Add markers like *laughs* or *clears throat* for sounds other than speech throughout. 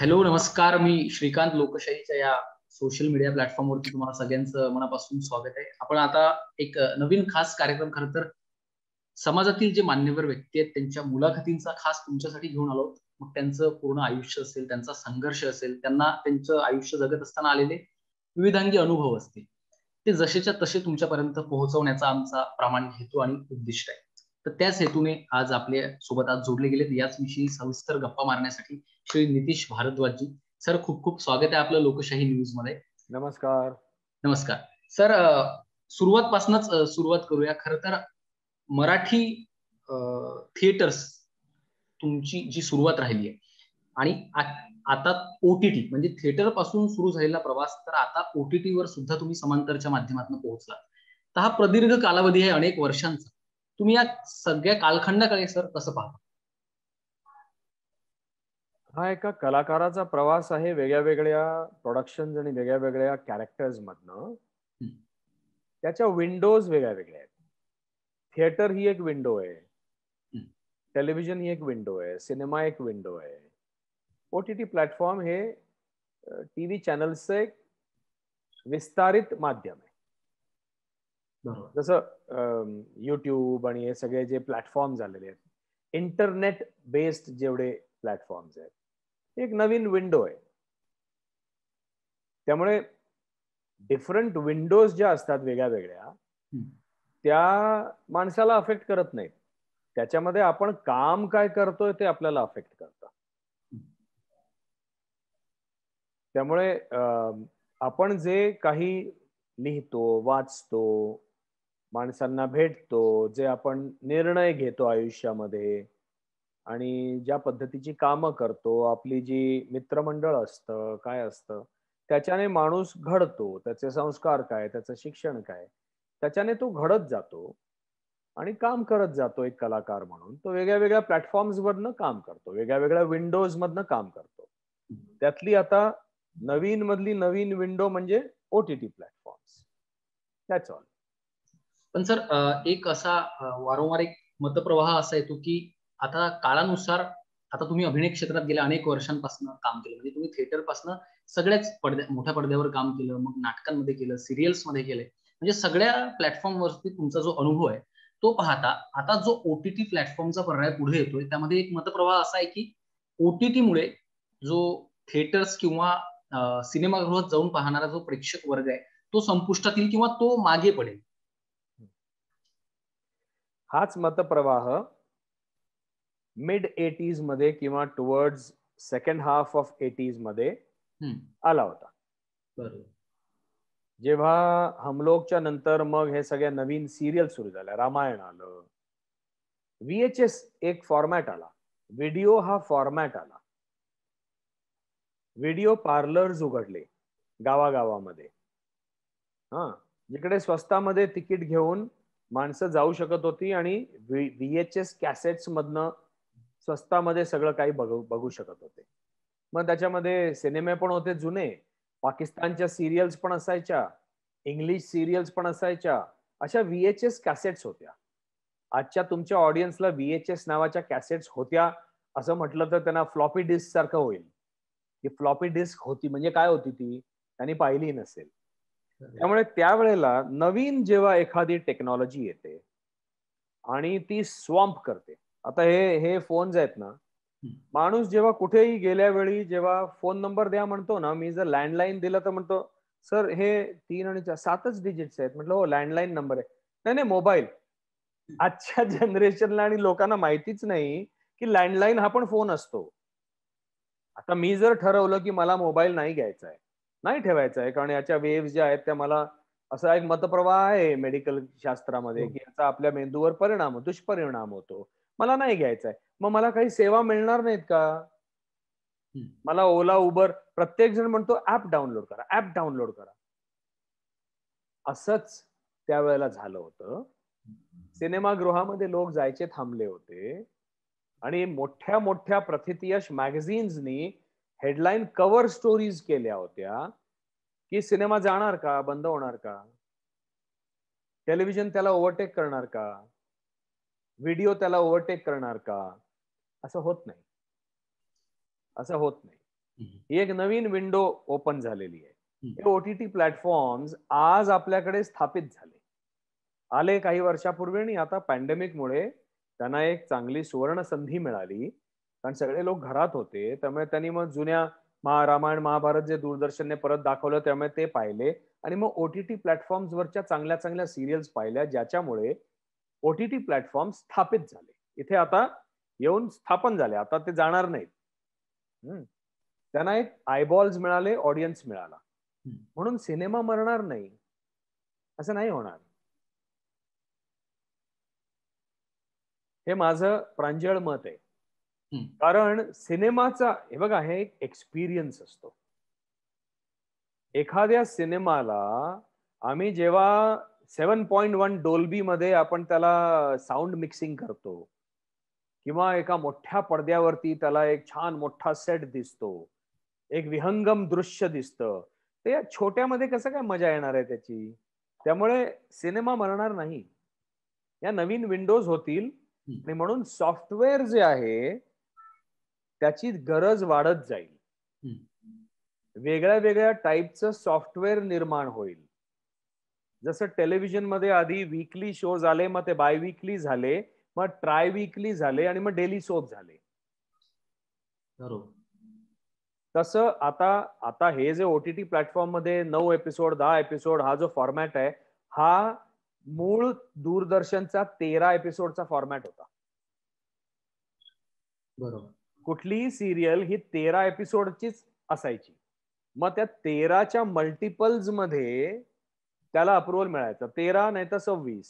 Hello नमस्कार मी श्रीकांत लोकशाहीच्या या सोशल मीडिया प्लॅटफॉर्मवरती तुम्हाला सगळ्यांचं मनापासून स्वागत आहे आपण आता एक नवीन खास कार्यक्रम खरं तर समाजातील जे मान्यवर व्यक्ती आहेत त्यांच्या मुलाखतींचा खास तुमच्यासाठी घेऊन आलो मग त्यांचं पूर्ण आयुष्य असेल त्यांचा संघर्ष असेल त्यांना त्यांचं आयुष्य जगत असताना आलेले विविधांगी अनुभव असतील ते जसेच्या तसे तुमच्यापर्यंत पोहोचवण्याचा आमचा प्रामाणिक हेतू आणि उद्दिष्ट आहे तर त्याच हेतूने आज आपल्या सोबत आज जोडले गेलेत याच विषयी सविस्तर गप्पा मारण्यासाठी श्री नितीश भारद्वाजी सर खूप खूप स्वागत आहे आपलं लोकशाही न्यूज मध्ये नमस्कार नमस्कार सर सुरुवात पासूनच सुरुवात करूया खर तर मराठी थिएटर्स तुमची जी सुरुवात राहिली आहे आणि आता ओटीटी म्हणजे थिएटर पासून सुरू झालेला प्रवास तर आता ओटीटी वर सुद्धा तुम्ही समांतरच्या माध्यमातून पोहोचला तर हा प्रदीर्घ कालावधी आहे अनेक वर्षांचा तुम्ही या सगळ्या कालखंडाकडे सर कसं पाहता हा एका कलाकाराचा प्रवास आहे वेगळ्या वेगळ्या प्रोडक्शन आणि वेगळ्या वेगळ्या कॅरेक्टर्स मधनं त्याच्या विंडोज वेगळ्या वेगळ्या आहेत थिएटर ही एक विंडो आहे टेलिव्हिजन ही एक विंडो आहे सिनेमा एक विंडो आहे ओ टी टी प्लॅटफॉर्म हे टी व्ही चॅनलचं एक विस्तारित माध्यम आहे जसं युट्यूब आणि हे सगळे जे प्लॅटफॉर्म झालेले आहेत इंटरनेट बेस्ड जेवढे प्लॅटफॉर्म्स आहेत एक नवीन विंडो आहे त्यामुळे डिफरंट विंडोज ज्या असतात वेगळ्या वेगळ्या त्या माणसाला अफेक्ट करत नाहीत त्याच्यामध्ये आपण काम काय करतोय ते आपल्याला अफेक्ट करत त्यामुळे आपण जे काही लिहितो वाचतो माणसांना भेटतो जे आपण निर्णय घेतो आयुष्यामध्ये आणि ज्या पद्धतीची कामं करतो आपली जी मित्रमंडळ असतं काय असतं त्याच्याने माणूस घडतो त्याचे संस्कार काय त्याचं शिक्षण काय त्याच्याने तो घडत जातो आणि काम करत जातो एक कलाकार म्हणून तो वेगळ्या वेगळ्या प्लॅटफॉर्म्सवरनं काम करतो वेगळ्या वेगळ्या विंडोज मधनं काम करतो त्यातली आता नवीन मधली नवीन विंडो म्हणजे O T T platforms all पण सर एक असा वारंवार एक मतप्रवाह असा येतो की आता काळानुसार आता तुम्ही अभिनय क्षेत्रात गेल्या अनेक वर्षांपासून काम केलं म्हणजे तुम्ही थिएटरपासून सगळ्याच पडद्या मोठ्या पडद्यावर काम केलं मग नाटकांमध्ये केलं सिरियल्समध्ये केलं म्हणजे सगळ्या प्लॅटफॉर्मवरती तुमचा जो अनुभव आहे तो पाहता आता जो ओटीटी प्लॅटफॉर्मचा पर्याय पुढे येतोय त्यामध्ये एक मतप्रवाह असा आहे की ओटीटीमुळे जो थिएटर्स किंवा सिनेमागृहात जाऊन पाहणारा जो प्रेक्षक वर्ग आहे तो संपुष्टात येईल किंवा तो मागे पडेल हाच मतप्रवाह मिड एटीज मध्ये किंवा towards second half of eighties मध्ये आला होता जेव्हा हमलोकच्या नंतर मग हे सगळ्या नवीन सिरियल सुरू झाल्या रामायण आलं व्हीएचएस एक फॉर्मॅट आला व्हिडिओ हा फॉर्मॅट आला व्हिडिओ पार्लर्स उघडले गावागावामध्ये हा जिकडे स्वस्तामध्ये तिकीट घेऊन माणसं जाऊ शकत होती आणि व्ही एच एस कॅसेट्स मधनं स्वस्तामध्ये सगळं काही बघू बघू शकत होते मग त्याच्यामध्ये सिनेमे पण होते जुने पाकिस्तानच्या सिरियल्स पण असायच्या इंग्लिश सिरियल्स पण असायच्या अशा व्ही एच एस कॅसेट्स होत्या आजच्या तुमच्या ऑडियन्सला व्ही एच एस नावाच्या कॅसेट्स होत्या असं म्हटलं तर त्यांना फ्लॉपी डिस्क सारखं होईल की फ्लॉपी डिस्क होती म्हणजे काय होती ती त्यांनी पाहिली नसेल त्यामुळे त्यावेळेला नवीन जेव्हा एखादी टेक्नॉलॉजी येते आणि ती स्वॉम्प करते आता हे हे फोन्स आहेत ना माणूस जेव्हा कुठेही गेल्या वेळी जेव्हा फोन नंबर द्या म्हणतो ना मी जर लँडलाईन दिला तर म्हणतो सर हे तीन आणि चार सातच डिजिट्स आहेत म्हटलं हो लँडलाईन नंबर आहे नाही नाही मोबाईल आजच्या जनरेशनला आणि लोकांना माहितीच नाही की लँडलाईन हा पण फोन असतो आता मी जर ठरवलं की मला मोबाईल नाही घ्यायचा आहे नाही ठेवायचं आहे कारण याच्या वेव्स ज्या आहेत त्या मला असा एक मतप्रवाह आहे मेडिकल शास्त्रामध्ये हो. की याचा आपल्या मेंदूवर परिणाम दुष्परिणाम होतो मला नाही घ्यायचा आहे मग मला काही सेवा मिळणार नाहीत का मला ओला उबर प्रत्येक जण म्हणतो ऍप डाउनलोड करा ऍप डाउनलोड करा असच त्यावेळेला झालं होतं सिनेमागृहामध्ये लोक जायचे थांबले होते आणि मोठ्या मोठ्या प्रथितयश मॅगझिन्सनी हेडलाईन कव्हर स्टोरीज केल्या होत्या की सिनेमा जाणार का बंद होणार का टेलिव्हिजन त्याला ओव्हरटेक करणार का व्हिडिओ त्याला ओव्हरटेक करणार का असं होत नाही असं होत नाही ही एक नवीन विंडो ओपन झालेली आहे हे ओटीटी प्लॅटफॉर्म्स आज आपल्याकडे स्थापित झाले आले काही वर्षापूर्वी आणि आता पॅन्डेमिकमुळे त्यांना एक चांगली सुवर्ण संधी मिळाली कारण सगळे लोक घरात होते त्यामुळे त्यांनी मग जुन्या महारामायण महाभारत जे दूरदर्शनने परत दाखवलं त्यामुळे ते पाहिले आणि मग ओ टी टी प्लॅटफॉर्मवरच्या चांगल्या चांगल्या सिरियल्स पाहिल्या ज्याच्यामुळे ओटीटी प्लॅटफॉर्म स्थापित झाले इथे आता येऊन स्थापन झाले आता ते जाणार नाहीत त्यांना एक आयबॉल्स मिळाले ऑडियन्स मिळाला म्हणून सिनेमा मरणार नाही असं नाही होणार हे माझं प्रांजळ मत आहे कारण सिनेमाचा हे बघा हे एक एक्सपिरियन्स असतो एखाद्या सिनेमाला आम्ही जेव्हा सेवन पॉइंट वन डोलबी मध्ये आपण त्याला साऊंड मिक्सिंग करतो किंवा एका मोठ्या पडद्यावरती त्याला एक छान मोठा सेट दिसतो एक विहंगम दृश्य दिसतं ते छोट्यामध्ये कसं काय मजा येणार आहे त्याची त्यामुळे सिनेमा मरणार नाही या नवीन विंडोज होतील आणि म्हणून सॉफ्टवेअर जे आहे त्याची गरज वाढत जाईल वेगळ्या वेगळ्या टाईपचं सॉफ्टवेअर निर्माण होईल जसं टेलिव्हिजन मध्ये आधी वीकली शो झाले मग ते बाय वीकली झाले मग ट्राय वीकली झाले आणि मग डेली शो झाले तस आता आता हे जे ओटीटी प्लॅटफॉर्म मध्ये नऊ एपिसोड दहा एपिसोड हा जो फॉर्मॅट आहे हा मूळ दूरदर्शनचा तेरा एपिसोडचा फॉर्मॅट होता बरोबर कुठलीही सिरियल ही तेरा एपिसोडचीच असायची मग त्या तेराच्या मल्टिपल्स मध्ये त्याला अप्रुव्हल मिळायचं तेरा नाहीतर सव्वीस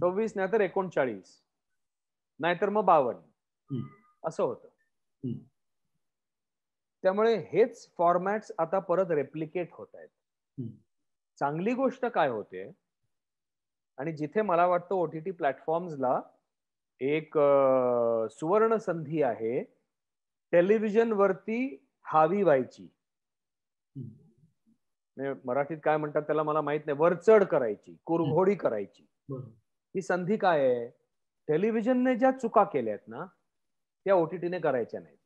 सव्वीस नाहीतर एकोणचाळीस नाहीतर मग बावन्न असं होतं त्यामुळे हेच फॉर्मॅट्स आता परत रेप्लिकेट होत आहेत चांगली गोष्ट काय होते आणि जिथे मला वाटतं ओटीटी प्लॅटफॉर्म्सला एक सुवर्ण संधी आहे टेलिव्हिजन वरती हावी व्हायची म्हणजे मराठीत काय म्हणतात त्याला मला माहित नाही वरचड करायची कुरघोडी करायची ही संधी काय आहे टेलिव्हिजनने ज्या चुका केल्यात ना त्या ओटीटीने करायच्या नाहीत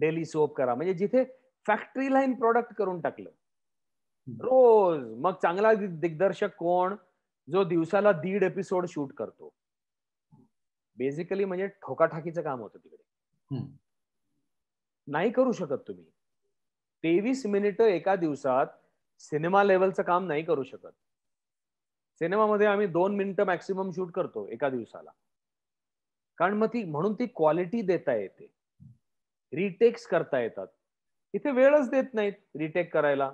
डेली सोप करा म्हणजे जिथे फॅक्टरी लाईन प्रोडक्ट करून टाकलं रोज मग चांगला दिग्दर्शक कोण जो दिवसाला दीड एपिसोड शूट करतो बेसिकली म्हणजे ठोकाठाकीचं काम होतं तिकडे नाही करू शकत तुम्ही तेवीस मिनिट एका दिवसात सिनेमा लेवलचं काम नाही करू शकत सिनेमामध्ये आम्ही दोन मिनिट मॅक्सिमम शूट करतो एका दिवसाला कारण मग ती म्हणून ती क्वालिटी देता येते रिटेक्स करता येतात इथे वेळच देत नाहीत रिटेक करायला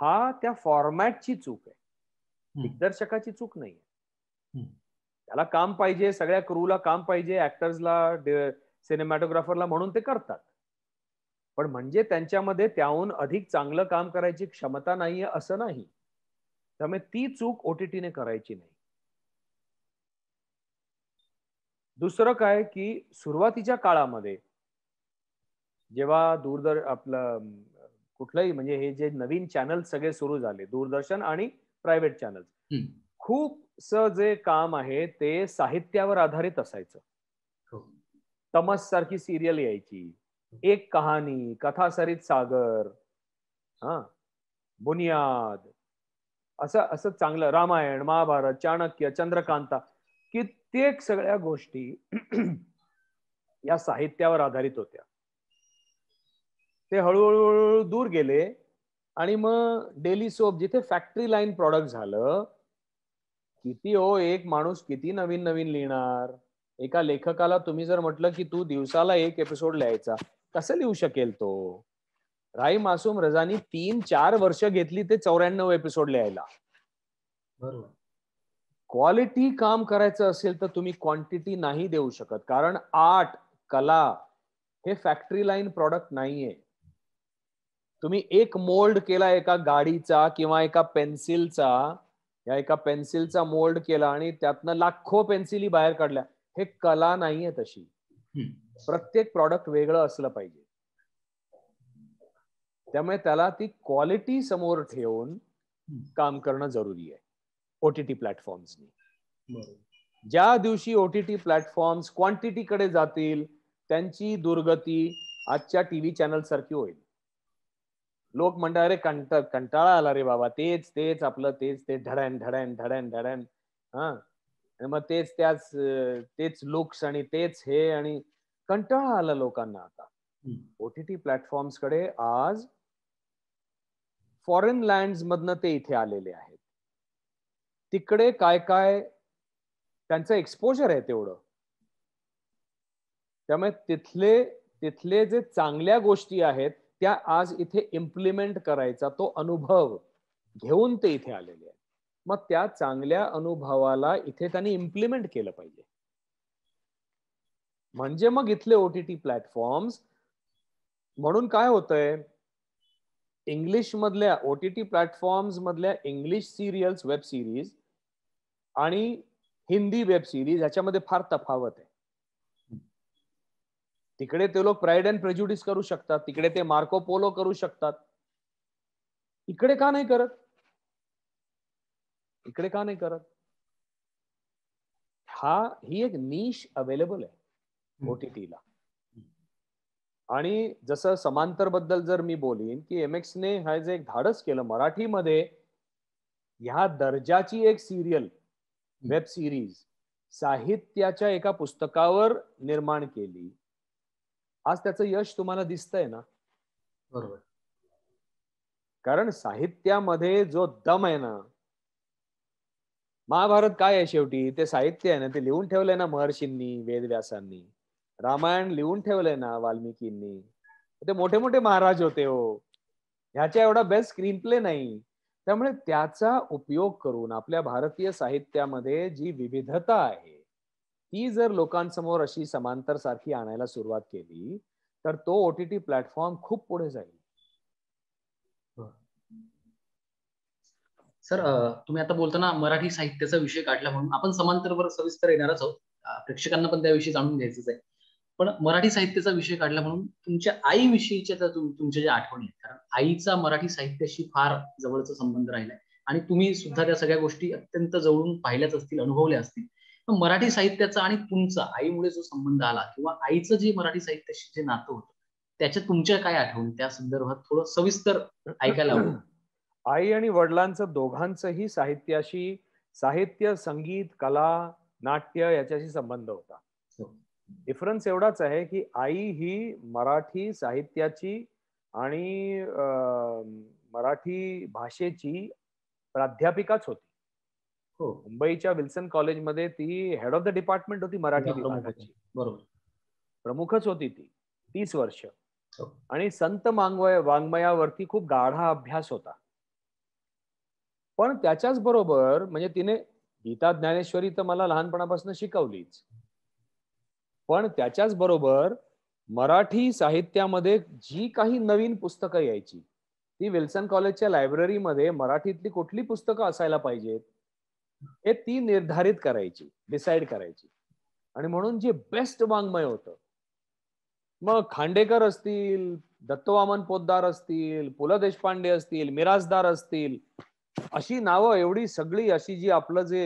हा त्या फॉर्मॅटची चूक आहे दिग्दर्शकाची चूक नाही त्याला काम पाहिजे सगळ्या क्रूला काम पाहिजे ऍक्टर्सला सिनेमॅटोग्राफरला म्हणून ते करतात पण म्हणजे त्यांच्यामध्ये त्याहून अधिक चांगलं काम करायची क्षमता नाहीये असं नाही त्यामुळे ती चूक ओटीटीने करायची नाही दुसरं काय की सुरुवातीच्या काळामध्ये जेव्हा दूरदर्शन आपलं कुठलंही म्हणजे हे जे नवीन चॅनल सगळे सुरू झाले दूरदर्शन आणि प्रायव्हेट चॅनल खूप जे काम आहे ते साहित्यावर आधारित असायचं तमस सारखी सिरियल यायची एक कहाणी कथा सरित सागर हा बुनियाद असं असं चांगलं रामायण महाभारत चाणक्य चंद्रकांता कित्येक सगळ्या गोष्टी *clears throat* या साहित्यावर आधारित होत्या ते हळूहळू दूर गेले आणि मग डेली सोप जिथे फॅक्टरी लाईन प्रॉडक्ट झालं किती हो एक माणूस किती नवीन नवीन लिहिणार एका लेखकाला तुम्ही जर म्हटलं की तू दिवसाला एक एपिसोड लिहायचा कसं लिहू शकेल तो राई मासूम रजानी तीन चार वर्ष घेतली ते चौऱ्याण्णव एपिसोड लिहायला बरोबर क्वालिटी काम करायचं असेल तर तुम्ही क्वांटिटी नाही देऊ शकत कारण आर्ट कला हे फॅक्टरी लाईन प्रॉडक्ट नाहीये तुम्ही एक मोल्ड केला एका गाडीचा किंवा एका पेन्सिलचा या एका पेन्सिलचा मोल्ड केला आणि त्यातनं लाखो पेन्सिली बाहेर काढल्या हे कला नाहीये तशी प्रत्येक प्रॉडक्ट वेगळं असलं पाहिजे त्यामुळे त्याला ती क्वालिटी समोर ठेवून काम करणं जरुरी आहे ओटीटी प्लॅटफॉर्म्सनी ज्या दिवशी ओटीटी प्लॅटफॉर्म्स कडे जातील त्यांची दुर्गती आजच्या टीव्ही चॅनल सारखी होईल लोक म्हणतात अरे कंटाळा आला रे बाबा तेच तेच आपलं तेच ते धड्यान धड्यान धड्यान धड्यान हा मग तेच त्याच तेच लुक्स आणि तेच हे आणि कंटाळा आला लोकांना आता ओटीटी प्लॅटफॉर्म्स कडे आज फॉरेन लँड मधनं ते इथे आलेले आहेत तिकडे काय काय त्यांचं एक्सपोजर आहे तेवढं त्यामुळे तिथले तिथले जे चांगल्या गोष्टी आहेत त्या आज इथे इम्प्लिमेंट करायचा तो अनुभव घेऊन ते इथे आलेले आहेत मग त्या चांगल्या अनुभवाला इथे त्यांनी इम्प्लिमेंट केलं पाहिजे म्हणजे मग इथले ओटीटी प्लॅटफॉर्म्स म्हणून काय होतंय इंग्लिश मधल्या ओटीटी प्लॅटफॉर्म मधल्या इंग्लिश सिरियल्स वेब सिरीज आणि हिंदी वेब सिरीज ह्याच्यामध्ये फार तफावत आहे तिकडे ते लोक प्राईड अँड प्रेज्युडिस करू शकतात तिकडे ते मार्को पोलो करू शकतात इकडे का नाही करत इकडे का नाही करत हा ही एक नीश अवेलेबल आहे ओटीटीला आणि जसं समांतर बद्दल जर मी बोलीन की एम एक्सने हा जे एक धाडस केलं मराठीमध्ये ह्या दर्जाची एक सिरियल वेब सिरीज साहित्याच्या एका पुस्तकावर निर्माण केली आज त्याचं यश तुम्हाला दिसतंय ना बरोबर कारण साहित्यामध्ये जो दम आहे ना महाभारत काय आहे शेवटी ते साहित्य आहे ना ते लिहून ठेवलंय ना महर्षींनी वेदव्यासांनी रामायण लिहून ठेवलंय ना वाल्मिकींनी ते मोठे मोठे महाराज होते हो ह्याच्या एवढा बेस्ट स्क्रीन प्ले नाही त्यामुळे त्याचा उपयोग करून आपल्या भारतीय साहित्यामध्ये जी विविधता आहे ती जर लोकांसमोर अशी समांतर सारखी आणायला सुरुवात केली तर तो ओ टी टी प्लॅटफॉर्म खूप पुढे जाईल सर तुम्ही आता बोलताना मराठी साहित्याचा विषय काढला म्हणून आपण समांतरवर सविस्तर येणारच आहोत प्रेक्षकांना पण त्याविषयी जाणून घ्यायचंच आहे पण मराठी साहित्याचा विषय काढला म्हणून तुमच्या आईविषयीच्या तुमच्या ज्या आठवणी आहेत कारण आईचा मराठी साहित्याशी फार जवळचा संबंध राहिलाय आणि तुम्ही सुद्धा त्या सगळ्या गोष्टी अत्यंत जवळून पाहिल्याच असतील अनुभवल्या असतील मराठी साहित्याचा आणि तुमचा आईमुळे जो संबंध आला किंवा आईचं जे मराठी साहित्याशी जे नातं होतं त्याच्या तुमच्या काय आठवणी त्या संदर्भात थोडं सविस्तर ऐकायला हवं आई आणि वडिलांचं दोघांचंही साहित्याशी साहित्य संगीत कला नाट्य याच्याशी संबंध होता डिफरन्स हो. एवढाच आहे की आई ही मराठी साहित्याची आणि मराठी भाषेची प्राध्यापिकाच होती हो. मुंबईच्या विल्सन कॉलेजमध्ये ती हेड ऑफ द डिपार्टमेंट होती मराठी विभागाची प्रमुखच होती ती तीस वर्ष हो. आणि संत मांगवय वाङ्मयावरती खूप गाढा अभ्यास होता पण त्याच्याच बरोबर म्हणजे तिने गीता ज्ञानेश्वरी तर मला लहानपणापासून शिकवलीच पण त्याच्याच बरोबर मराठी साहित्यामध्ये जी काही नवीन पुस्तकं यायची ती विल्सन कॉलेजच्या लायब्ररीमध्ये मराठीतली कुठली पुस्तकं असायला पाहिजेत हे ती निर्धारित करायची डिसाईड करायची आणि म्हणून जे बेस्ट वाङ्मय होत मग खांडेकर असतील दत्तवामन पोद्दार असतील पु ल देशपांडे असतील मिराजदार असतील अशी नावं एवढी सगळी अशी जी आपलं जे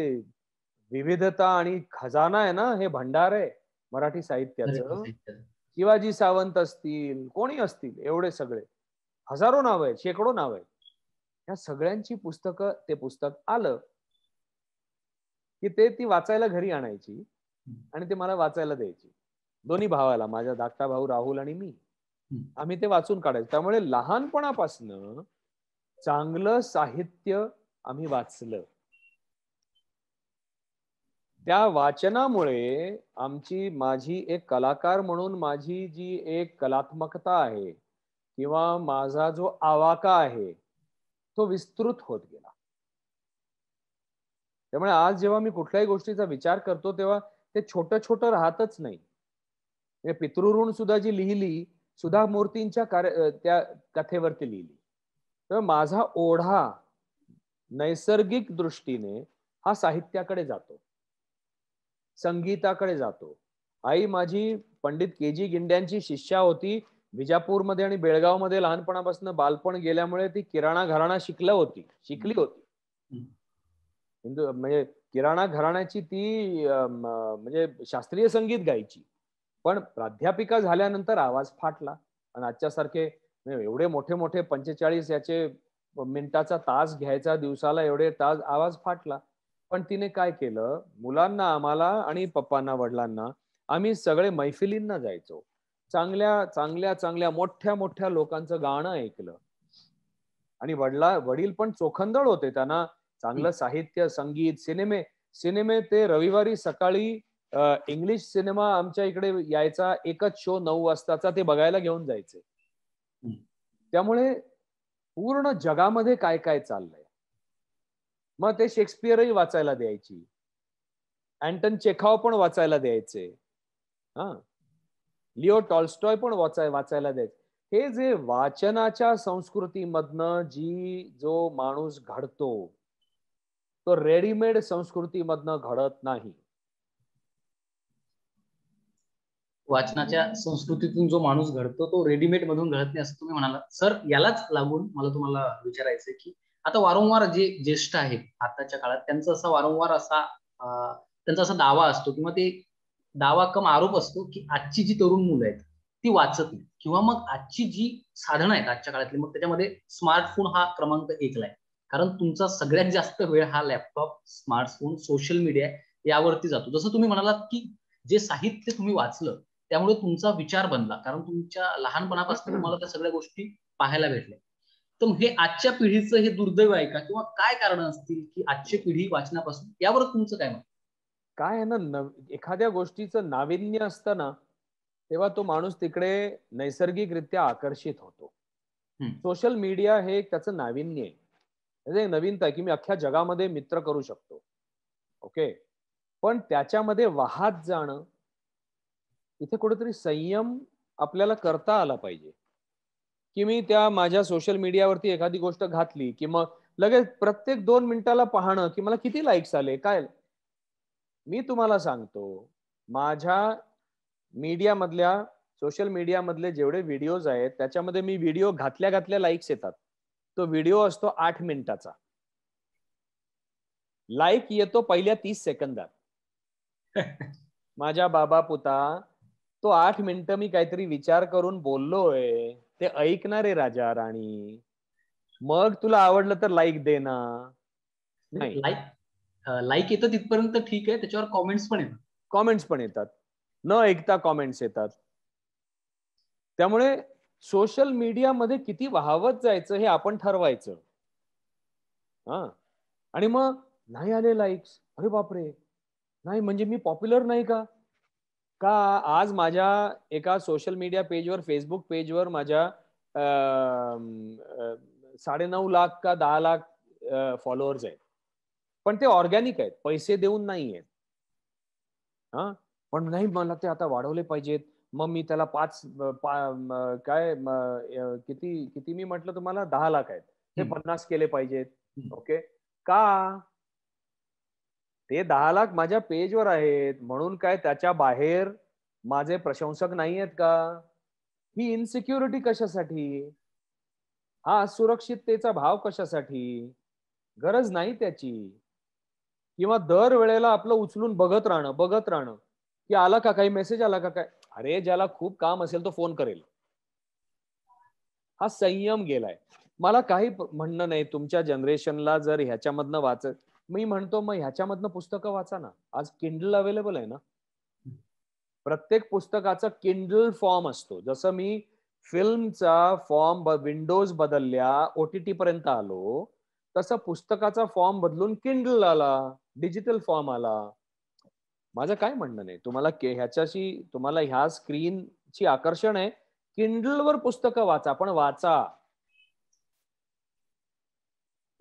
विविधता आणि खजाना आहे ना हे भंडार आहे मराठी साहित्याचं शिवाजी सावंत असतील कोणी असतील एवढे सगळे हजारो नाव आहेत शेकडो नाव आहेत ह्या सगळ्यांची पुस्तकं ते पुस्तक आलं की ते ती वाचायला घरी आणायची आणि ते मला वाचायला द्यायची दोन्ही भावाला माझ्या धाकटा भाऊ राहुल आणि मी आम्ही ते वाचून काढायचं त्यामुळे लहानपणापासून चांगलं साहित्य आम्ही वाचलं त्या वाचनामुळे आमची माझी एक कलाकार म्हणून माझी जी एक कलात्मकता आहे किंवा माझा जो आवाका आहे तो विस्तृत होत गेला त्यामुळे आज जेव्हा मी कुठल्याही गोष्टीचा विचार करतो तेव्हा ते छोट छोट राहतच नाही म्हणजे पितृऋण सुद्धा जी लिहिली सुधा मूर्तींच्या कार्य त्या कथेवरती लिहिली तर माझा ओढा नैसर्गिक दृष्टीने हा साहित्याकडे जातो संगीताकडे जातो आई माझी पंडित के जी गिंड्यांची शिष्या होती विजापूरमध्ये आणि मध्ये लहानपणापासून बालपण गेल्यामुळे ती किराणा घराणा शिकलं होती शिकली होती हिंदू म्हणजे किराणा घराण्याची ती म्हणजे शास्त्रीय संगीत गायची पण प्राध्यापिका झाल्यानंतर आवाज फाटला आणि आजच्यासारखे एवढे मोठे मोठे पंचेचाळीस याचे मिनिटाचा तास घ्यायचा दिवसाला एवढे तास आवाज फाटला पण तिने काय केलं मुलांना आम्हाला आणि पप्पांना वडिलांना आम्ही सगळे मैफिलींना जायचो चांगल्या चांगल्या चांगल्या मोठ्या मोठ्या लोकांचं गाणं ऐकलं आणि वडला वडील पण चोखंदळ होते त्यांना चांगलं साहित्य संगीत सिनेमे सिनेमे ते रविवारी सकाळी इंग्लिश सिनेमा आमच्या इकडे यायचा एकच शो नऊ वाजताचा ते बघायला घेऊन जायचे त्यामुळे पूर्ण जगामध्ये काय काय चाललंय मग ते शेक्सपियरही वाचायला द्यायची अँटन चेखाव पण वाचायला द्यायचे हा लिओ टॉल्स्टॉय पण वाचाय वाचायला द्यायचे हे जे वाचनाच्या संस्कृतीमधनं जी जो माणूस घडतो तो रेडीमेड संस्कृतीमधनं घडत नाही वाचनाच्या संस्कृतीतून जो माणूस घडतो तो रेडीमेड मधून घडत नाही असं तुम्ही म्हणाला सर यालाच लागून मला तुम्हाला विचारायचंय की आता वारंवार जे ज्येष्ठ आहेत आताच्या काळात त्यांचा असा वारंवार असा त्यांचा असा दावा असतो किंवा ते दावा कम आरोप असतो की आजची जी तरुण मुलं आहेत ती वाचत नाही किंवा मग आजची जी साधनं आहेत आजच्या काळातली मग त्याच्यामध्ये स्मार्टफोन हा क्रमांक एकला आहे कारण तुमचा सगळ्यात जास्त वेळ हा लॅपटॉप स्मार्टफोन सोशल मीडिया यावरती जातो जसं तुम्ही म्हणालात की जे साहित्य तुम्ही वाचलं त्यामुळे तुमचा विचार बनला कारण तुमच्या लहानपणापासून तुम्हाला त्या सगळ्या गोष्टी पाहायला भेटल्या तर हे आजच्या पिढीचं हे दुर्दैव आहे का किंवा काय कारण असतील की आजची पिढी वाचनापासून यावर तुमचं काय मत काय आहे ना एखाद्या गोष्टीचं नाविन्य असताना तेव्हा तो माणूस तिकडे नैसर्गिकरित्या आकर्षित होतो सोशल मीडिया हे त्याचं नाविन्य आहे म्हणजे नवीनता आहे की मी अख्ख्या जगामध्ये मित्र करू शकतो ओके पण त्याच्यामध्ये वाहत जाणं इथे कुठेतरी संयम आपल्याला करता आला पाहिजे की मी त्या माझ्या सोशल मीडियावरती एखादी गोष्ट घातली की मग लगेच प्रत्येक दोन मिनिटाला पाहणं की मला किती लाईक्स आले काय मी तुम्हाला सांगतो माझ्या मीडियामधल्या सोशल मीडियामधले जेवढे व्हिडिओज आहेत त्याच्यामध्ये मी व्हिडिओ घातल्या घातल्या लाईक्स येतात तो व्हिडिओ असतो आठ मिनिटाचा लाईक येतो पहिल्या तीस सेकंदात *laughs* माझ्या बाबा पुता तो आठ मिनिटं मी काहीतरी विचार करून बोललोय ते ऐकणारे राजा राणी मग तुला आवडलं तर लाईक दे ना लाईक लाईक येतं तिथपर्यंत ठीक आहे त्याच्यावर कॉमेंट्स पण येतात कॉमेंट्स पण येतात न ऐकता कॉमेंट्स येतात त्यामुळे सोशल मीडियामध्ये किती वाहवत जायचं हे आपण ठरवायचं हा आणि मग नाही आले लाईक्स अरे बापरे नाही म्हणजे मी पॉप्युलर नाही का का आज माझ्या एका सोशल मीडिया पेजवर फेसबुक पेजवर माझ्या नऊ लाख का दहा लाख फॉलोअर्स आहेत पण ते ऑर्गॅनिक आहेत पैसे देऊन नाही आहेत हा पण नाही मला ते आता वाढवले पाहिजेत मग मी त्याला पाच काय किती किती मी म्हटलं तुम्हाला दहा लाख आहेत ते पन्नास केले पाहिजेत ओके का ते दहा लाख माझ्या पेजवर आहेत म्हणून काय त्याच्या बाहेर माझे प्रशंसक नाही आहेत का ही इन्सिक्युरिटी कशासाठी हा सुरक्षिततेचा भाव कशासाठी गरज नाही त्याची किंवा दर वेळेला आपलं उचलून बघत राहणं बघत राहणं की आला का काही मेसेज आला का काय अरे ज्याला खूप काम असेल तो फोन करेल हा संयम गेलाय मला काही म्हणणं नाही तुमच्या जनरेशनला जर ह्याच्यामधनं वाचत मी म्हणतो मग ह्याच्यामधनं पुस्तकं वाचा ना आज किंडल अवेलेबल आहे ना प्रत्येक पुस्तकाचा किंडल फॉर्म असतो जसं मी फिल्मचा फॉर्म विंडोज बदलल्या ओटीटी पर्यंत आलो तसं पुस्तकाचा फॉर्म बदलून किंडल आला डिजिटल फॉर्म आला माझं काय म्हणणं नाही तुम्हाला ह्याच्याशी तुम्हाला ह्या स्क्रीनची आकर्षण आहे किंडलवर पुस्तकं वाचा पण वाचा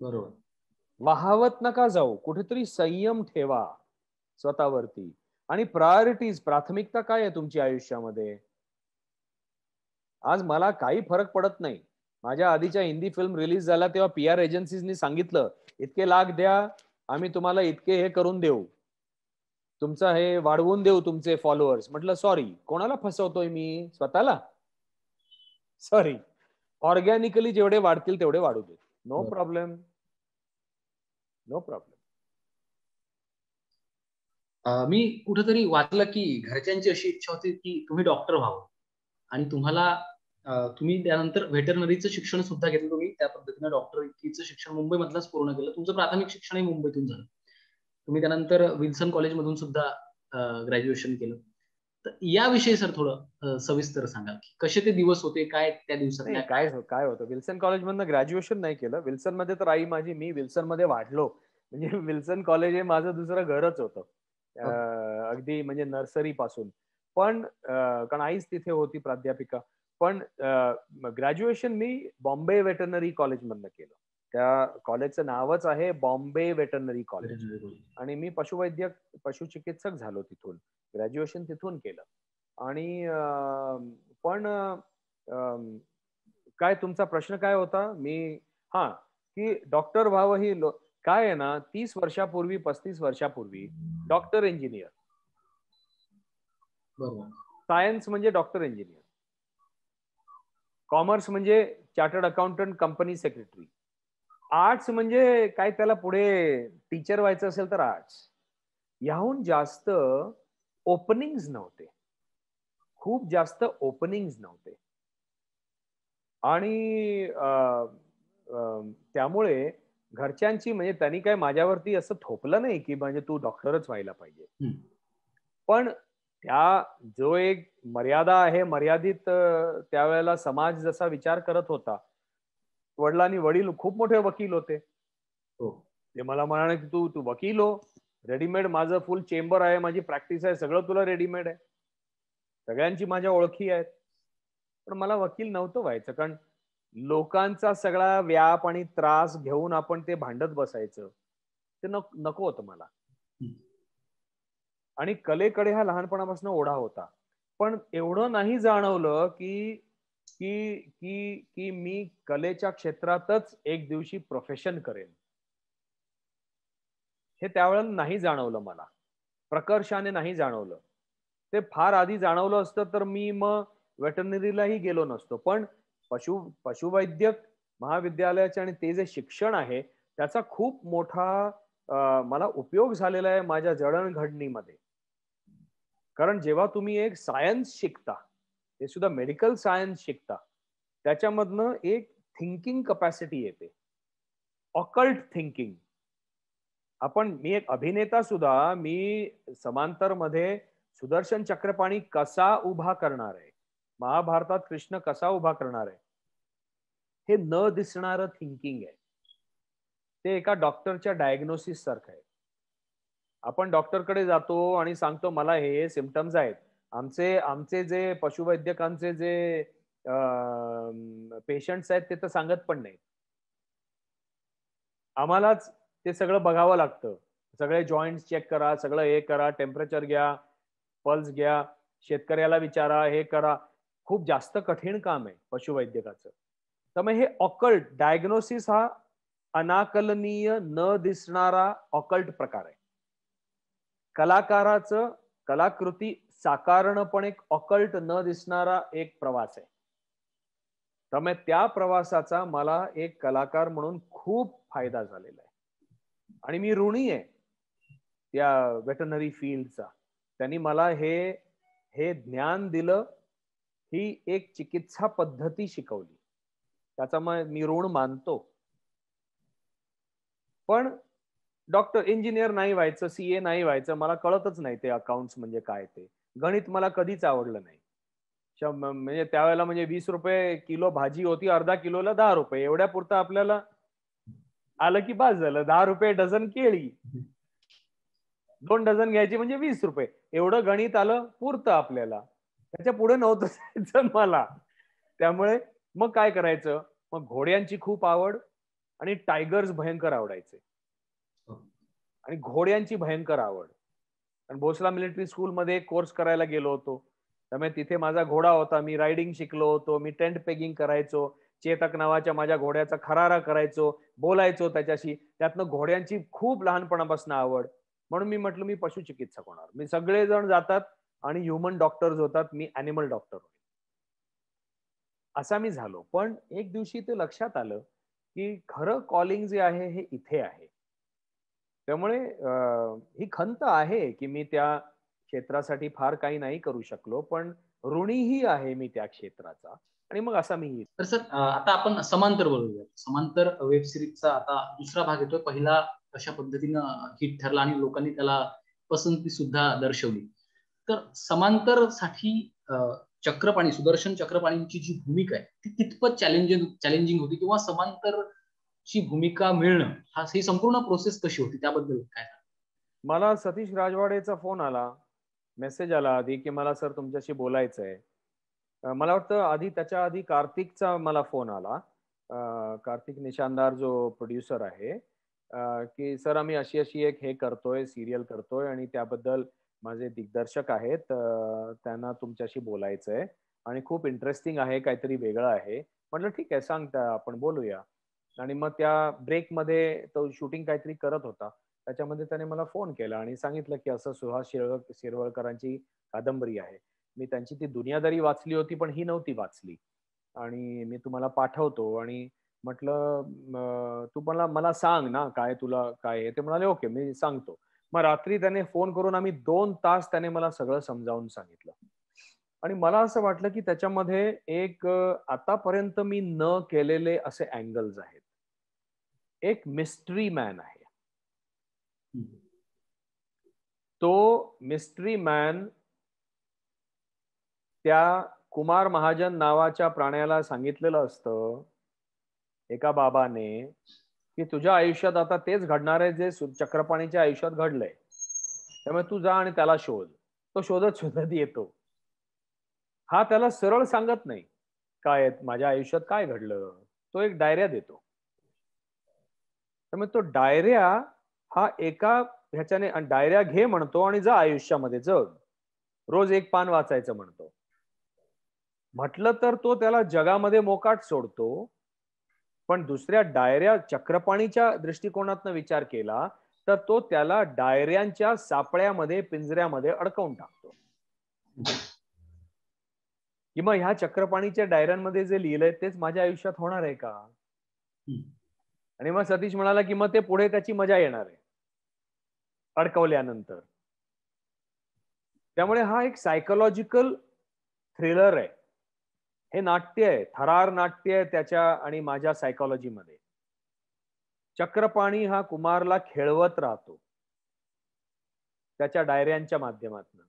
बरोबर वाहवत नका जाऊ कुठेतरी संयम ठेवा स्वतःवरती आणि प्रायोरिटीज प्राथमिकता काय आहे तुमच्या आयुष्यामध्ये आज मला काही फरक पडत नाही माझ्या आधीच्या हिंदी फिल्म रिलीज झाला तेव्हा पी आर एजन्सीजनी सांगितलं इतके लाख द्या आम्ही तुम्हाला इतके हे करून देऊ तुमचं हे वाढवून देऊ तुमचे फॉलोअर्स म्हटलं सॉरी कोणाला फसवतोय मी स्वतःला सॉरी ऑर्गॅनिकली जेवढे वाढतील तेवढे वाढू दे नो प्रॉब्लेम नो प्रॉब्लेम मी कुठेतरी वाचलं की घरच्यांची अशी इच्छा होती की तुम्ही डॉक्टर व्हावं आणि तुम्हाला तुम्ही त्यानंतर व्हेटरनरीचं शिक्षण सुद्धा घेतलं तुम्ही त्या पद्धतीनं इतकीचं शिक्षण मुंबई मधलंच पूर्ण केलं तुमचं प्राथमिक शिक्षणही मुंबईतून झालं तुम्ही त्यानंतर विल्सन कॉलेजमधून सुद्धा ग्रॅज्युएशन केलं याविषयी सर थोडं सविस्तर सांगाल की कसे ते दिवस होते काय त्या दिवसात काय हो, काय होतं विल्सन कॉलेजमधनं ग्रॅज्युएशन नाही केलं विल्सन मध्ये तर आई माझी मी विल्सन मध्ये वाढलो म्हणजे *laughs* विल्सन कॉलेज हे माझं दुसरं घरच होतं हो. अगदी म्हणजे नर्सरी पासून पण कारण आईच तिथे होती प्राध्यापिका पण ग्रॅज्युएशन मी बॉम्बे वेटनरी कॉलेजमधनं केलं त्या कॉलेजचं नावच आहे बॉम्बे वेटनरी कॉलेज आणि मी पशुवैद्यक पशुचिकित्सक झालो तिथून ग्रॅज्युएशन तिथून केलं आणि पण काय तुमचा प्रश्न काय होता मी हा की डॉक्टर व्हावं ही काय आहे ना तीस वर्षापूर्वी पस्तीस वर्षापूर्वी डॉक्टर इंजिनियर सायन्स म्हणजे डॉक्टर इंजिनियर कॉमर्स म्हणजे chartered accountant company secretary arts म्हणजे काय त्याला पुढे टीचर व्हायचं असेल तर आर्ट्स याहून जास्त ओपनिंग्स नव्हते खूप जास्त ओपनिंग्स नव्हते आणि त्यामुळे घरच्यांची म्हणजे त्यांनी काय माझ्यावरती असं थोपलं नाही की म्हणजे तू डॉक्टरच व्हायला पाहिजे पण त्या जो एक मर्यादा आहे मर्यादित त्यावेळेला समाज जसा विचार करत होता वडिलांनी वडील खूप मोठे वकील होते हो. ते मला म्हणाले की तू तू वकील हो रेडीमेड माझं फुल चेंबर आहे माझी प्रॅक्टिस आहे सगळं तुला रेडीमेड आहे सगळ्यांची माझ्या ओळखी आहेत पण मला वकील नव्हतं व्हायचं कारण लोकांचा सगळा व्याप आणि त्रास घेऊन आपण ते भांडत बसायचं ते नको होतं मला आणि कलेकडे हा लहानपणापासून ओढा होता पण एवढं नाही जाणवलं की की की की मी कलेच्या क्षेत्रातच एक दिवशी प्रोफेशन करेन हे त्यावेळेला नाही जाणवलं मला प्रकर्षाने नाही जाणवलं ते फार आधी जाणवलं असतं तर मी मग वेटनरीलाही गेलो नसतो पण पशु पशुवैद्यक महाविद्यालयाचे आणि ते जे शिक्षण आहे त्याचा खूप मोठा मला उपयोग झालेला आहे माझ्या जडणघडणीमध्ये कारण जेव्हा तुम्ही एक सायन्स शिकता ते सुद्धा मेडिकल सायन्स शिकता त्याच्यामधनं एक थिंकिंग कपॅसिटी येते ऑकल्ट थिंकिंग आपण मी एक अभिनेता सुद्धा मी समांतर मध्ये सुदर्शन चक्रपाणी कसा उभा करणार आहे महाभारतात कृष्ण कसा उभा करणार आहे हे न दिसणार थिंकिंग आहे ते एका डॉक्टरच्या डायग्नोसिस सारखं आहे आपण डॉक्टरकडे जातो आणि सांगतो मला हे सिमटम्स आहेत आमचे आमचे जे पशुवैद्यकांचे जे पेशंट्स आहेत ते तर सांगत पण नाही आम्हालाच ते सगळं बघावं लागतं सगळे जॉईंट चेक करा सगळं हे करा टेम्परेचर घ्या पल्स घ्या शेतकऱ्याला विचारा हे करा खूप जास्त कठीण काम आहे पशुवैद्यकाचं तर मग हे ऑकल्ट डायग्नोसिस हा अनाकलनीय न दिसणारा ऑकल्ट प्रकार आहे कलाकाराचं कलाकृती साकारणं पण एक ऑकल्ट न दिसणारा एक प्रवास आहे त्यामुळे त्या प्रवासाचा मला एक कलाकार म्हणून खूप फायदा झालेला आहे आणि मी ऋणी आहे त्या वेटनरी फील्डचा त्यांनी मला हे हे ज्ञान दिलं ही एक चिकित्सा पद्धती शिकवली त्याचा मी ऋण मानतो पण डॉक्टर इंजिनियर नाही व्हायचं सीए नाही व्हायचं मला कळतच नाही ते अकाउंट म्हणजे काय ते गणित मला कधीच आवडलं नाही म्हणजे त्यावेळेला म्हणजे वीस रुपये किलो भाजी होती अर्धा किलोला दहा रुपये एवढ्या पुरता आपल्याला आलं की बस झालं दहा रुपये डझन केळी दोन डझन घ्यायची म्हणजे वीस रुपये एवढं गणित आलं पुरतं आपल्याला त्याच्या पुढे नव्हतं *laughs* जन्माला मला त्यामुळे मग काय करायचं मग घोड्यांची खूप आवड आणि टायगर्स भयंकर आवडायचे हो. आणि घोड्यांची भयंकर आवड आणि भोसला मिलिटरी स्कूल एक कोर्स करायला गेलो होतो त्यामुळे तिथे माझा घोडा होता मी रायडिंग शिकलो होतो मी टेंट पेगिंग करायचो चेतक नावाच्या माझ्या घोड्याचा खरारा करायचो बोलायचो त्याच्याशी त्यातनं घोड्यांची खूप लहानपणापासून आवड म्हणून मी म्हटलं मी पशुचिकित्सक होणार मी सगळेजण जातात आणि ह्युमन डॉक्टर्स होतात मी अॅनिमल डॉक्टर असा मी झालो पण एक दिवशी ते लक्षात आलं की खरं कॉलिंग जे आहे हे इथे आहे त्यामुळे ही खंत आहे की मी त्या क्षेत्रासाठी फार काही नाही करू शकलो पण ऋणीही आहे मी त्या क्षेत्राचा आणि मग असा मी तर सर आता आपण समांतर बोलूया समांतर वेब सिरीजचा आता दुसरा भाग येतो पहिला कशा पद्धतीनं हिट ठरला आणि लोकांनी त्याला पसंती सुद्धा दर्शवली तर समांतर साठी चक्रपाणी सुदर्शन चक्रपाणींची जी भूमिका आहे ती कितपत चॅलेंजिंग चॅलेंजिंग होती किंवा समांतर ची भूमिका मिळणं हा ही संपूर्ण प्रोसेस कशी होती त्याबद्दल काय मला सतीश राजवाडेचा फोन आला मेसेज आला आधी की मला सर तुमच्याशी बोलायचं आहे मला वाटतं आधी त्याच्या आधी कार्तिकचा मला फोन आला कार्तिक निशानदार जो प्रोड्युसर आहे की सर आम्ही अशी अशी एक हे करतोय सिरियल करतोय आणि त्याबद्दल माझे दिग्दर्शक आहेत त्यांना तुमच्याशी बोलायचं आहे आणि खूप इंटरेस्टिंग आहे काहीतरी वेगळं आहे म्हटलं ठीक आहे सांग आपण बोलूया आणि मग त्या ब्रेकमध्ये तो शूटिंग काहीतरी करत होता त्याच्यामध्ये त्याने मला फोन केला आणि सांगितलं की असं सुहास शिरवळ शिरवळकरांची कादंबरी आहे मी त्यांची ती दुनियादारी वाचली होती पण ही नव्हती वाचली आणि मी तुम्हाला पाठवतो आणि म्हटलं तू मला मला सांग ना काय तुला काय ते म्हणाले ओके मी सांगतो मग रात्री त्याने फोन करून आम्ही दोन तास त्याने मला सगळं समजावून सांगितलं आणि मला असं वाटलं की त्याच्यामध्ये एक आतापर्यंत मी न केलेले असे अँगल्स आहेत एक मिस्ट्री मॅन आहे तो मिस्ट्री मॅन त्या कुमार महाजन नावाच्या प्राण्याला सांगितलेलं असतं एका बाबाने की तुझ्या आयुष्यात आता तेच घडणार आहे जे चक्रपाणीच्या आयुष्यात घडलंय त्यामुळे तू जा आणि त्याला शोध तो शोधत शोधत येतो हा त्याला सरळ सांगत नाही काय माझ्या आयुष्यात काय घडलं तो एक डायऱ्या देतो त्यामुळे तो डायऱ्या हा एका ह्याच्याने डायऱ्या घे म्हणतो आणि जा आयुष्यामध्ये जग रोज एक पान वाचायचं म्हणतो म्हटलं तर तो त्याला जगामध्ये मोकाट सोडतो पण दुसऱ्या डायऱ्या चक्रपाणीच्या दृष्टिकोनातनं विचार केला तर तो त्याला डायऱ्यांच्या सापळ्यामध्ये पिंजऱ्यामध्ये अडकवून टाकतो मग ह्या चक्रपाणीच्या डायऱ्यांमध्ये जे लिहिलंय तेच माझ्या आयुष्यात होणार आहे का आणि मग सतीश म्हणाला की मग ते पुढे त्याची मजा येणार आहे अडकवल्यानंतर त्यामुळे हा एक सायकोलॉजिकल थ्रिलर आहे हे नाट्य आहे थरार नाट्य आहे त्याच्या आणि माझ्या मध्ये चक्रपाणी हा कुमारला खेळवत राहतो त्याच्या डायऱ्यांच्या माध्यमातून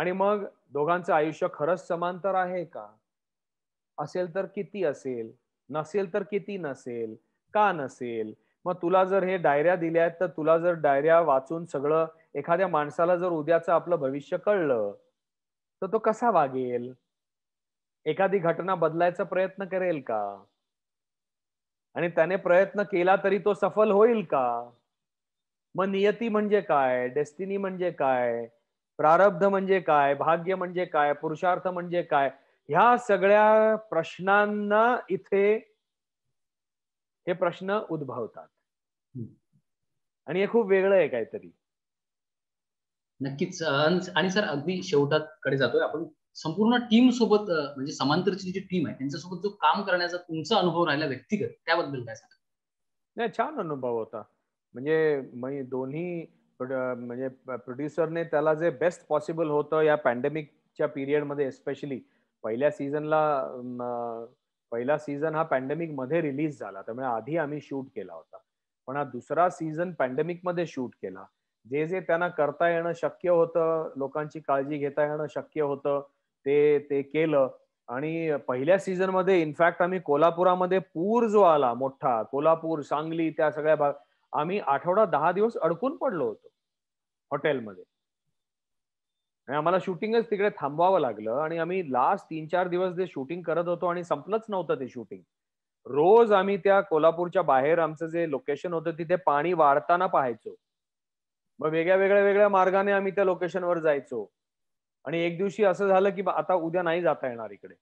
आणि मग दोघांचं आयुष्य खरंच समांतर आहे का असेल तर किती असेल नसेल तर किती नसेल का नसेल मग तुला जर हे डायऱ्या दिल्या आहेत तर तुला जर डायऱ्या वाचून सगळं एखाद्या माणसाला जर उद्याचं आपलं भविष्य कळलं तर तो कसा वागेल एखादी घटना बदलायचा प्रयत्न करेल का आणि त्याने प्रयत्न केला तरी तो सफल होईल का मग नियती म्हणजे काय डेस्टिनी म्हणजे काय प्रारब्ध म्हणजे काय भाग्य म्हणजे काय पुरुषार्थ म्हणजे काय ह्या सगळ्या प्रश्नांना इथे हे प्रश्न उद्भवतात आणि हे खूप वेगळं आहे काहीतरी नक्कीच आणि सर अगदी शेवटाकडे जातोय आपण संपूर्ण टीम सोबत म्हणजे समांतरची जी टीम आहे त्यांच्यासोबत जो काम करण्याचा तुमचा अनुभव राहिला व्यक्तिगत त्याबद्दल काय सांगा नाही छान अनुभव होता म्हणजे दोन्ही म्हणजे प्रोड्युसरने त्याला जे बेस्ट पॉसिबल होतं या पॅन्डेमिकच्या पिरियडमध्ये एस्पेशली पहिल्या सीझनला पहिला सीझन हा पॅन्डेमिक मध्ये रिलीज झाला त्यामुळे आधी आम्ही शूट केला होता पण हा दुसरा सीझन पॅन्डेमिक मध्ये शूट केला जे जे त्यांना करता येणं शक्य होतं लोकांची काळजी घेता येणं शक्य होतं ते ते केलं आणि पहिल्या सीझन मध्ये इनफॅक्ट आम्ही कोल्हापुरामध्ये पूर जो आला मोठा कोल्हापूर सांगली त्या सगळ्या भाग आम्ही आठवडा दहा दिवस अडकून पडलो होतो हॉटेलमध्ये आणि आम्हाला शूटिंगच तिकडे थांबवावं लागलं आणि आम्ही लास्ट तीन चार दिवस ते शूटिंग करत होतो आणि संपलंच नव्हतं ते शूटिंग रोज आम्ही त्या कोल्हापूरच्या बाहेर आमचं जे लोकेशन होतं तिथे पाणी वाढताना पाहायचो मग वेगळ्या वेगळ्या वेगळ्या मार्गाने आम्ही त्या लोकेशनवर जायचो आणि एक दिवशी असं झालं की आता उद्या नाही जाता येणार इकडे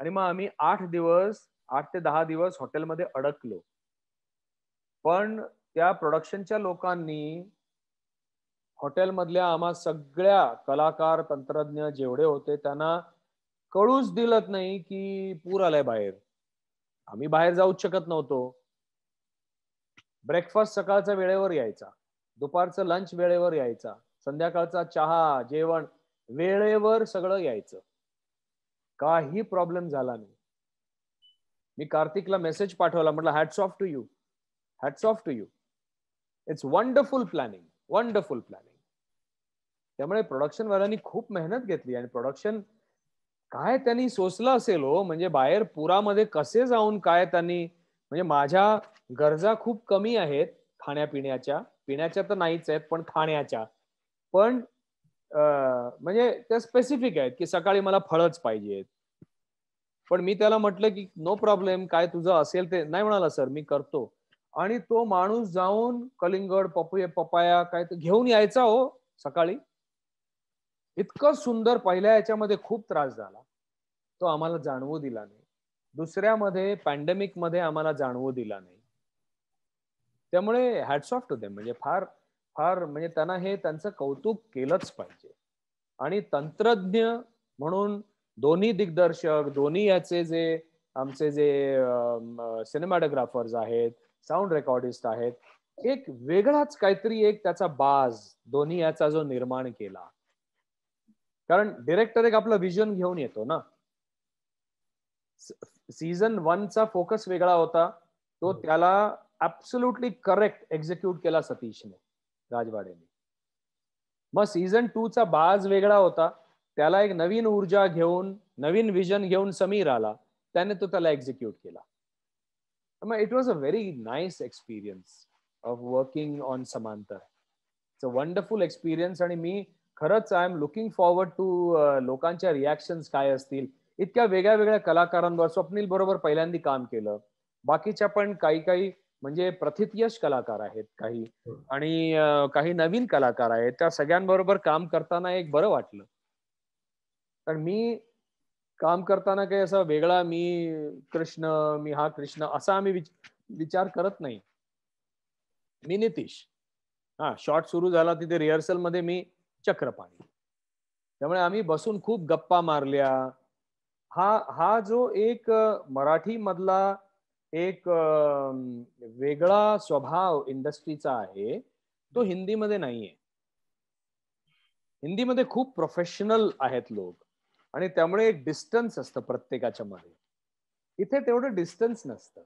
आणि मग आम्ही आठ दिवस आठ ते दहा दिवस हॉटेलमध्ये अडकलो पण त्या प्रोडक्शनच्या लोकांनी हॉटेलमधल्या आम्हा सगळ्या कलाकार तंत्रज्ञ जेवढे होते त्यांना कळूच दिलत नाही की पूर आलाय बाहेर आम्ही बाहेर जाऊच शकत नव्हतो ब्रेकफास्ट सकाळचा वेळेवर यायचा दुपारचं लंच वेळेवर यायचा संध्याकाळचा चहा जेवण वेळेवर सगळं यायचं काही प्रॉब्लेम झाला नाही मी कार्तिकला मेसेज पाठवला म्हटलं hats off to you hats off to you it's wonderful planning wonderful planning त्यामुळे प्रोडक्शन वाल्यांनी खूप मेहनत घेतली आणि प्रोडक्शन काय त्यांनी सोचलं असेल हो म्हणजे बाहेर पुरामध्ये कसे जाऊन काय त्यांनी म्हणजे माझ्या गरजा खूप कमी आहेत खाण्यापिण्याच्या पिण्याच्या तर नाहीच आहेत पण खाण्याच्या पण म्हणजे त्या स्पेसिफिक आहेत की सकाळी मला फळच पाहिजेत पण मी त्याला म्हटलं की नो प्रॉब्लेम काय तुझं असेल ते नाही म्हणाला सर मी करतो आणि तो माणूस जाऊन कलिंगड पपया पपाया काय घेऊन यायचा हो सकाळी इतकं सुंदर पहिल्या याच्यामध्ये खूप त्रास झाला तो आम्हाला जाणवू दिला नाही दुसऱ्यामध्ये पॅन्डेमिक मध्ये आम्हाला जाणवू दिला नाही त्यामुळे हॅट्स ऑफ टू म्हणजे फार फार म्हणजे त्यांना हे त्यांचं कौतुक केलंच पाहिजे आणि तंत्रज्ञ म्हणून दोन्ही दिग्दर्शक दोन्ही याचे जे आमचे जे सिनेमॅटोग्राफर्स आहेत साऊंड रेकॉर्डिस्ट आहेत एक वेगळाच काहीतरी एक त्याचा बाज दोन्ही याचा जो निर्माण केला कारण डिरेक्टर एक आपलं विजन घेऊन येतो ना सीझन वनचा फोकस वेगळा होता तो हो. त्याला ऍब्सोल्युटली करेक्ट एक्झिक्यूट केला सतीशने राजवाड्याने मग सीझन टू चा बाज वेगळा होता त्याला एक नवीन ऊर्जा घेऊन नवीन विजन घेऊन समीर आला त्याने तो त्याला एक्झिक्यूट केला मग it was a very nice experience of working on Samantar it's a wonderful experience आणि मी खरंच I am looking forward to लोकांच्या रिॲक्शन्स काय असतील इतक्या वेगळ्या वेगळ्या कलाकारांवर स्वप्नील बरोबर पहिल्यांदा काम केलं बाकीच्या पण काही काही म्हणजे प्रथितयश कलाकार आहेत काही हो. आणि काही नवीन कलाकार आहेत त्या सगळ्यांबरोबर काम करताना एक बरं वाटलं कारण मी काम करताना काही असा वेगळा मी कृष्ण मी हा कृष्ण असा आम्ही विचार करत नाही मी नितीश हा शॉर्ट सुरू झाला तिथे रिहर्सल मध्ये मी चक्रपाणी त्यामुळे आम्ही बसून खूप गप्पा मारल्या हा हा जो एक मराठी मधला एक वेगळा स्वभाव इंडस्ट्रीचा आहे तो हिंदीमध्ये नाहीये हिंदीमध्ये खूप प्रोफेशनल आहेत लोक आणि त्यामुळे एक डिस्टन्स असतं प्रत्येकाच्या मध्ये इथे तेवढं डिस्टन्स नसतं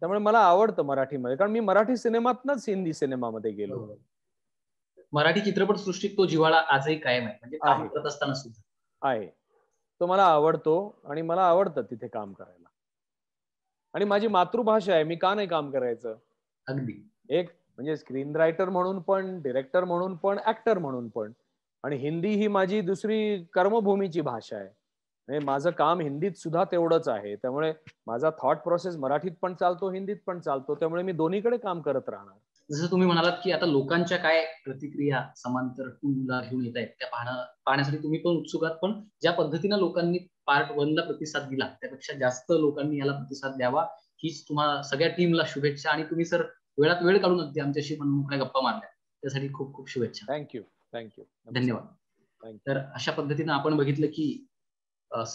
त्यामुळे मला आवडतं मराठीमध्ये कारण मी मराठी सिनेमातनच हिंदी सिनेमामध्ये गेलो मराठी चित्रपट सृष्टीत तो जिवाळा आजही कायम आहे म्हणजे आहे तो मला आवडतो आणि मला आवडतं तिथे काम करायला आणि माझी मातृभाषा आहे मी का नाही काम करायचं अगदी एक म्हणजे स्क्रीन रायटर म्हणून पण डिरेक्टर म्हणून पण ऍक्टर म्हणून पण आणि हिंदी ही माझी दुसरी कर्मभूमीची भाषा आहे म्हणजे माझं काम हिंदीत सुद्धा तेवढंच आहे त्यामुळे माझा थॉट प्रोसेस मराठीत पण चालतो हिंदीत पण चालतो त्यामुळे मी दोन्हीकडे काम करत राहणार जसं तुम्ही म्हणालात की आता लोकांच्या काय प्रतिक्रिया समांतर टू ला घेऊन येत आहेत त्या पाहणं पाहण्यासाठी तुम्ही पण उत्सुक आहात पण ज्या पद्धतीनं लोकांनी पार्ट ला प्रतिसाद दिला त्यापेक्षा जास्त लोकांनी याला प्रतिसाद द्यावा हीच तुम्हाला सगळ्या टीमला शुभेच्छा आणि तुम्ही सर वेळात वेळ काढून अगदी आमच्याशी पण मोकळ्या गप्पा मारल्या त्यासाठी खूप खूप शुभेच्छा थँक्यू थँक्यू धन्यवाद तर अशा पद्धतीनं आपण बघितलं की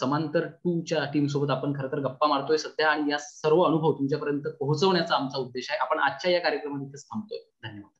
समांतर टूच्या टीम सोबत आपण खर तर गप्पा मारतोय सध्या आणि या सर्व अनुभव तुमच्यापर्यंत पोहोचवण्याचा आमचा उद्देश आहे आपण आजच्या या कार्यक्रमात इथेच थांबतोय धन्यवाद